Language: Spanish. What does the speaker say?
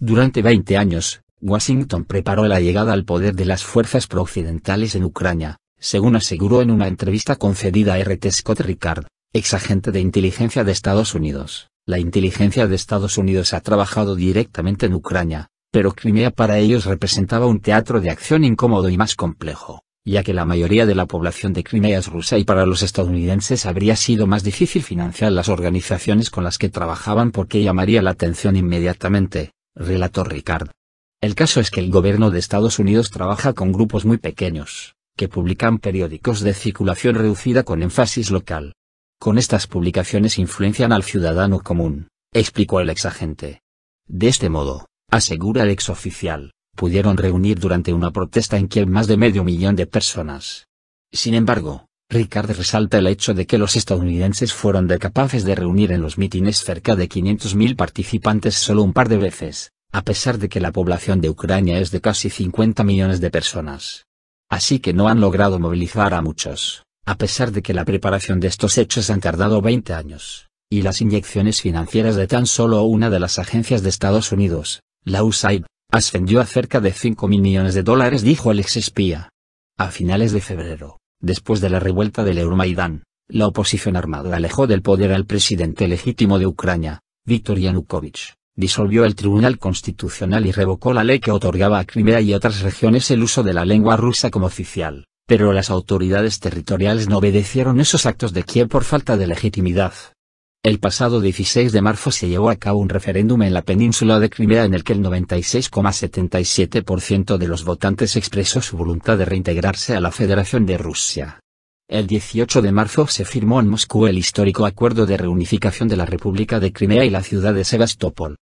Durante 20 años, Washington preparó la llegada al poder de las fuerzas prooccidentales en Ucrania, según aseguró en una entrevista concedida a R.T. Scott Ricard, ex agente de inteligencia de Estados Unidos. La inteligencia de Estados Unidos ha trabajado directamente en Ucrania, pero Crimea para ellos representaba un teatro de acción incómodo y más complejo, ya que la mayoría de la población de Crimea es rusa y para los estadounidenses habría sido más difícil financiar las organizaciones con las que trabajaban porque llamaría la atención inmediatamente relató Ricard. El caso es que el gobierno de Estados Unidos trabaja con grupos muy pequeños, que publican periódicos de circulación reducida con énfasis local. Con estas publicaciones influencian al ciudadano común, explicó el exagente. De este modo, asegura el exoficial, pudieron reunir durante una protesta en quien más de medio millón de personas. Sin embargo, Ricard resalta el hecho de que los estadounidenses fueron capaces de reunir en los mítines cerca de 500.000 participantes solo un par de veces, a pesar de que la población de Ucrania es de casi 50 millones de personas. Así que no han logrado movilizar a muchos, a pesar de que la preparación de estos hechos han tardado 20 años, y las inyecciones financieras de tan solo una de las agencias de Estados Unidos, la USAID, ascendió a cerca de 5.000 millones de dólares dijo el exespía. A finales de febrero, Después de la revuelta del Euromaidán, la oposición armada alejó del poder al presidente legítimo de Ucrania, Viktor Yanukovych, disolvió el Tribunal Constitucional y revocó la ley que otorgaba a Crimea y otras regiones el uso de la lengua rusa como oficial, pero las autoridades territoriales no obedecieron esos actos de Kiev por falta de legitimidad. El pasado 16 de marzo se llevó a cabo un referéndum en la península de Crimea en el que el 96,77% de los votantes expresó su voluntad de reintegrarse a la Federación de Rusia. El 18 de marzo se firmó en Moscú el histórico acuerdo de reunificación de la República de Crimea y la ciudad de Sebastopol.